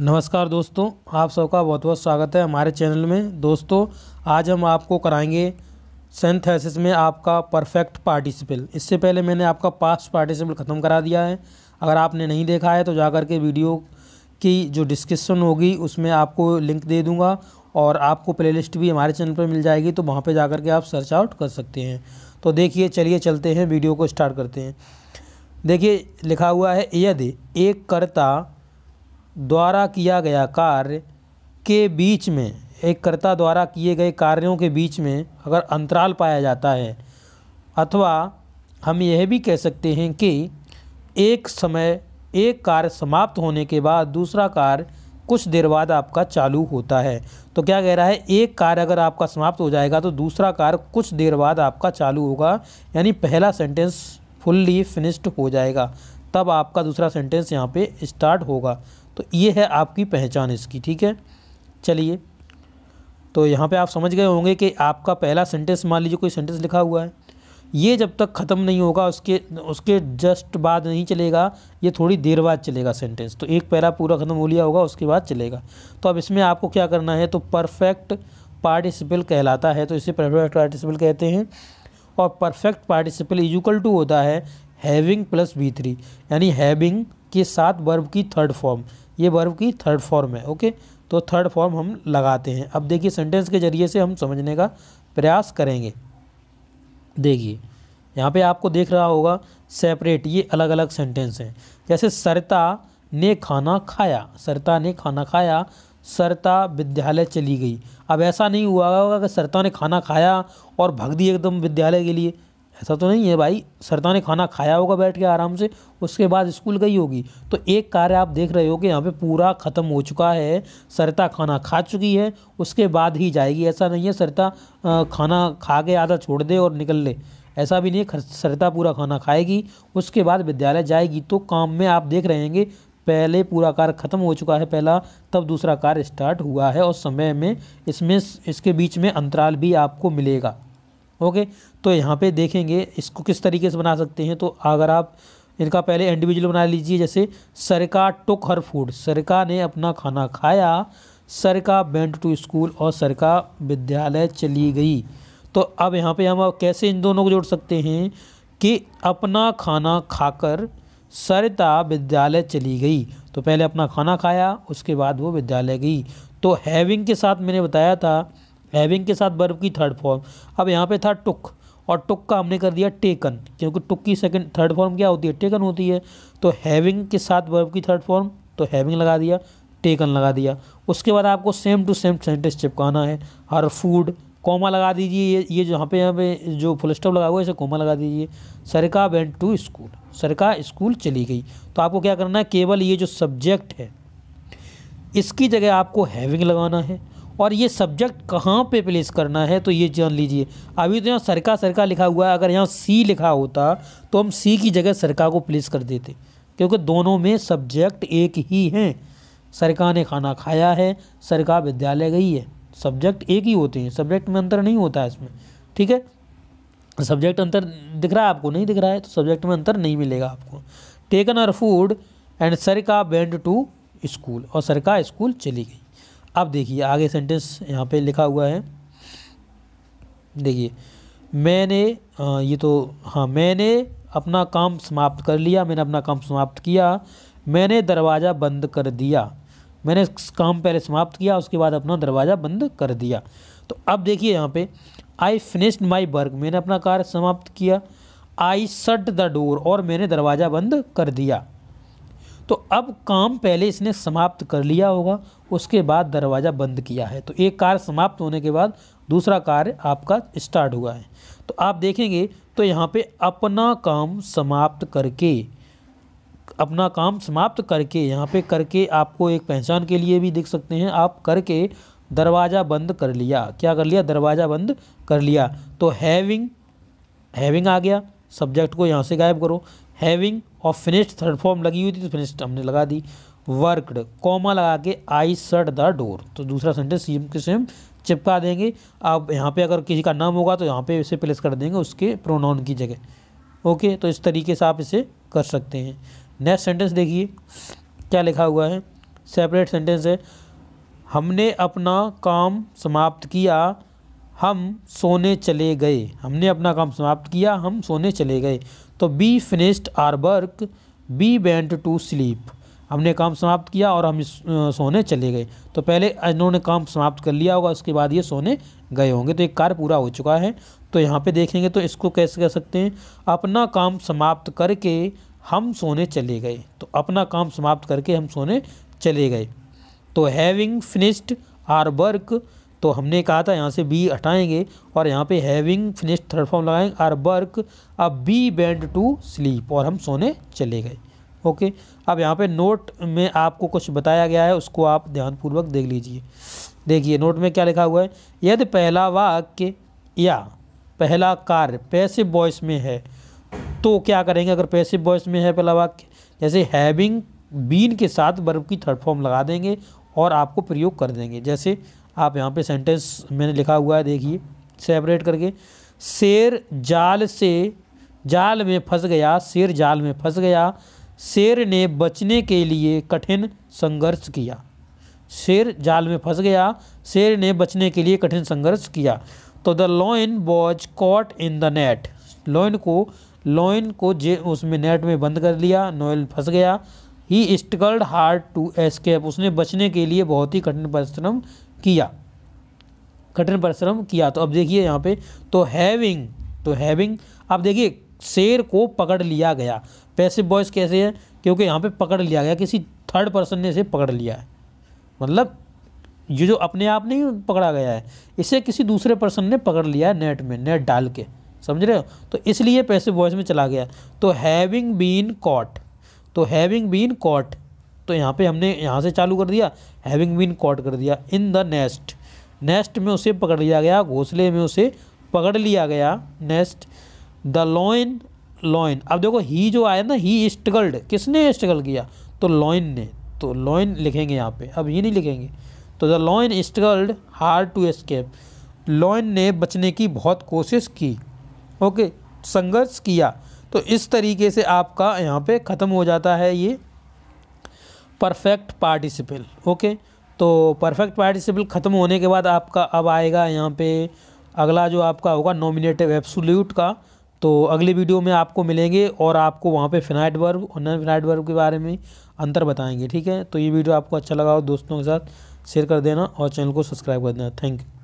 नमस्कार दोस्तों आप सबका बहुत बहुत स्वागत है हमारे चैनल में दोस्तों आज हम आपको कराएंगे सेंथेसिस में आपका परफेक्ट पार्टिसिपल इससे पहले मैंने आपका पास्ट पार्टिसिपल ख़त्म करा दिया है अगर आपने नहीं देखा है तो जा कर के वीडियो की जो डिस्क्रिप्शन होगी उसमें आपको लिंक दे दूँगा और आपको प्ले भी हमारे चैनल पर मिल जाएगी तो वहाँ पर जा के आप सर्च आउट कर सकते हैं तो देखिए चलिए चलते हैं वीडियो को स्टार्ट करते हैं देखिए लिखा हुआ है यदि एक कर्ता द्वारा किया गया कार्य के बीच में एक कर्ता द्वारा किए गए कार्यों के बीच में अगर अंतराल पाया जाता है अथवा हम यह भी कह सकते हैं कि एक समय एक कार्य समाप्त होने के बाद दूसरा कार्य कुछ देर बाद आपका चालू होता है तो क्या कह रहा है एक कार्य अगर आपका समाप्त हो जाएगा तो दूसरा कार्य कुछ देर बाद आपका चालू होगा यानी पहला सेंटेंस फुल्ली फिनिश्ड हो जाएगा तब आपका दूसरा सेंटेंस यहाँ पे स्टार्ट होगा तो ये है आपकी पहचान इसकी ठीक है चलिए तो यहाँ पे आप समझ गए होंगे कि आपका पहला सेंटेंस मान लीजिए कोई सेंटेंस लिखा हुआ है ये जब तक ख़त्म नहीं होगा उसके उसके जस्ट बाद नहीं चलेगा ये थोड़ी देर बाद चलेगा सेंटेंस तो एक पैरा पूरा ख़त्म हो लिया होगा उसके बाद चलेगा तो अब इसमें आपको क्या करना है तो परफेक्ट पार्टिसिपल कहलाता है तो इसे परफेक्ट पार्टिसिपल कहते हैं और परफेक्ट पार्टिसिपल इजुकल टू होता है हैविंग प्लस बी थ्री यानी हैविंग के साथ वर्ब की थर्ड फॉर्म ये वर्ब की थर्ड फॉर्म है ओके तो थर्ड फॉर्म हम लगाते हैं अब देखिए सेंटेंस के जरिए से हम समझने का प्रयास करेंगे देखिए यहाँ पे आपको देख रहा होगा सेपरेट ये अलग अलग सेंटेंस हैं जैसे सरता ने खाना खाया सरता ने खाना खाया सरता विद्यालय चली गई अब ऐसा नहीं हुआ होगा कि सरता ने खाना खाया और भाग दी एकदम विद्यालय के लिए ऐसा तो नहीं है भाई सरता ने खाना खाया होगा बैठ के आराम से उसके बाद स्कूल गई होगी तो एक कार्य आप देख रहे हो कि यहाँ पे पूरा ख़त्म हो चुका है सरता खाना खा चुकी है उसके बाद ही जाएगी ऐसा नहीं है सरता खाना खा के आधा छोड़ दे और निकल ले ऐसा भी नहीं है सरता पूरा खाना खाएगी उसके बाद विद्यालय जाएगी तो काम में आप देख रहेंगे पहले पूरा कार्य खत्म हो चुका है पहला तब दूसरा कार्य स्टार्ट हुआ है और समय में इसमें इसके बीच में अंतराल भी आपको मिलेगा ओके तो यहाँ पे देखेंगे इसको किस तरीके से बना सकते हैं तो अगर आप इनका पहले इंडिविजुअल बना लीजिए जैसे सरका टुक हर फूड सरका ने अपना खाना खाया सरका बेंट टू स्कूल और सरका विद्यालय चली गई तो अब यहाँ पे हम कैसे इन दोनों को जोड़ सकते हैं कि अपना खाना खाकर सरिता विद्यालय चली गई तो पहले अपना खाना खाया उसके बाद वो विद्यालय गई तो हैविंग के साथ मैंने बताया था हैविंग के साथ वर्ब की थर्ड फॉर्म अब यहाँ पे था टुक और टुक का हमने कर दिया टेकन क्योंकि टुक की सेकंड थर्ड फॉर्म क्या होती है टेकन होती है तो हैविंग के साथ वर्ब की थर्ड फॉर्म तो हैविंग लगा दिया टेकन लगा दिया उसके बाद आपको सेम टू सेम सेंटेंस चिपकाना है हर फूड कोमा लगा दीजिए ये ये जहाँ पे यहाँ पे जो फुल स्टॉप लगा हुआ है इसे कोमा लगा दीजिए सरका वेंट टू स्कूल सरका स्कूल चली गई तो आपको क्या करना है केवल ये जो सब्जेक्ट है इसकी जगह आपको हैविंग लगाना है और ये सब्जेक्ट कहाँ पे प्लेस करना है तो ये जान लीजिए अभी तो यहाँ सरका सरका लिखा हुआ है अगर यहाँ सी लिखा होता तो हम सी की जगह सरका को प्लेस कर देते क्योंकि दोनों में सब्जेक्ट एक ही हैं सरका ने खाना खाया है सरका विद्यालय गई है सब्जेक्ट एक ही होते हैं सब्जेक्ट में अंतर नहीं होता है इसमें ठीक है सब्जेक्ट अंतर दिख रहा है आपको नहीं दिख रहा है तो सब्जेक्ट में अंतर नहीं मिलेगा आपको टेकन आर फूड एंड सरका बैंड टू स्कूल और सरका स्कूल चली गई अब देखिए आगे सेंटेंस यहाँ पे लिखा हुआ है देखिए मैंने आ, ये तो हाँ मैंने अपना काम समाप्त कर लिया मैंने अपना काम समाप्त किया मैंने दरवाज़ा बंद कर दिया मैंने काम पहले समाप्त किया उसके बाद अपना दरवाज़ा बंद कर दिया तो अब देखिए यहाँ पे आई फिनिश्ड माई वर्क मैंने अपना कार्य समाप्त किया आई शट द डोर और मैंने दरवाज़ा बंद कर दिया तो अब काम पहले इसने समाप्त कर लिया होगा उसके बाद दरवाज़ा बंद किया है तो एक कार्य समाप्त होने के बाद दूसरा कार्य आपका स्टार्ट हुआ है तो आप देखेंगे तो यहाँ पे अपना काम समाप्त करके अपना काम समाप्त करके यहाँ पे करके आपको एक पहचान के लिए भी देख सकते हैं आप करके दरवाज़ा बंद कर लिया क्या कर लिया दरवाज़ा बंद कर लिया तो हैविंग हैविंग आ गया सब्जेक्ट को यहाँ से गायब करो हैविंग और फिनिश्ड थर्ड फॉर्म लगी हुई थी तो फिनिश्ड हमने लगा दी वर्कड कॉमा लगा के आई सट द डोर तो दूसरा सेंटेंस सेम के सेम चिपका देंगे आप यहाँ पे अगर किसी का नाम होगा तो यहाँ पे इसे प्लेस कर देंगे उसके प्रोनाउन की जगह ओके तो इस तरीके से आप इसे कर सकते हैं नेक्स्ट सेंटेंस देखिए क्या लिखा हुआ है सेपरेट सेंटेंस है हमने अपना काम समाप्त किया हम सोने चले गए हमने अपना काम समाप्त किया हम सोने चले गए तो we finished our work we went to sleep हमने काम समाप्त किया और हम सोने चले गए तो पहले इन्होंने काम समाप्त कर लिया होगा उसके बाद ये सोने गए होंगे तो एक कार्य पूरा हो चुका है तो यहाँ पे देखेंगे तो इसको कैसे कर सकते हैं अपना काम समाप्त करके हम सोने चले गए तो अपना काम समाप्त करके हम सोने चले गए तो हैविंग फिनिश्ड आर वर्क तो हमने कहा था यहाँ से बी हटाएंगे और यहाँ पे हैविंग फिनिश थर्ड फॉर्म लगाएंगे आर वर्क अब बी बैंड टू स्लीप और हम सोने चले गए ओके अब यहाँ पे नोट में आपको कुछ बताया गया है उसको आप ध्यानपूर्वक देख लीजिए देखिए नोट में क्या लिखा हुआ है यदि पहला वाक्य या पहला कार्य पैसे बॉयस में है तो क्या करेंगे अगर पैसे बॉयस में है पहला वाक्य जैसे हैविंग बीन के साथ बर्फ की थर्ड फॉर्म लगा देंगे और आपको प्रयोग कर देंगे जैसे आप यहाँ पे सेंटेंस मैंने लिखा हुआ है देखिए सेपरेट करके शेर जाल से जाल में फंस गया शेर जाल में फंस गया शेर ने बचने के लिए कठिन संघर्ष किया शेर जाल में फंस गया शेर ने बचने के लिए कठिन संघर्ष किया तो the lion was caught in the net lion को लॉइन को जे उसमें नेट में बंद कर लिया नोयल फंस गया he struggled hard to escape उसने बचने के लिए बहुत ही कठिन परिश्रम किया कठिन परिश्रम किया तो अब देखिए यहाँ पे तो हैविंग तो हैविंग अब देखिए शेर को पकड़ लिया गया पैसे बॉयस कैसे है क्योंकि यहाँ पे पकड़ लिया गया किसी थर्ड पर्सन ने इसे पकड़ लिया है मतलब ये जो अपने आप नहीं पकड़ा गया है इसे किसी दूसरे पर्सन ने पकड़ लिया है नेट में नेट डाल के समझ रहे हो तो इसलिए पैसे बॉयस में चला गया तो हैविंग बीन कॉट तो हैविंग बीन कॉट तो यहाँ पे हमने यहाँ से चालू कर दिया हैविंग बीन कॉट कर दिया इन द नेस्ट नेस्ट में उसे पकड़ लिया गया घोंसले में उसे पकड़ लिया गया नेस्ट द लॉइन लॉइन अब देखो ही जो आया ना ही स्ट्रगल्ड किसने स्ट्रगल किया तो लॉइन ने तो लॉइन लिखेंगे यहाँ पे अब ये नहीं लिखेंगे तो the lion struggled hard to escape lion ने बचने की बहुत कोशिश की ओके संघर्ष किया तो इस तरीके से आपका यहाँ पे ख़त्म हो जाता है ये परफेक्ट पार्टिसिपल ओके तो परफेक्ट पार्टिसिपल ख़त्म होने के बाद आपका अब आएगा यहाँ पे अगला जो आपका होगा नॉमिनेटिव एब्सोल्यूट का तो अगली वीडियो में आपको मिलेंगे और आपको वहाँ पे फिनाइट वर्ब और नॉन फिनाइट वर्ब के बारे में अंतर बताएंगे ठीक है तो ये वीडियो आपको अच्छा लगा हो दोस्तों के साथ शेयर कर देना और चैनल को सब्सक्राइब कर देना थैंक यू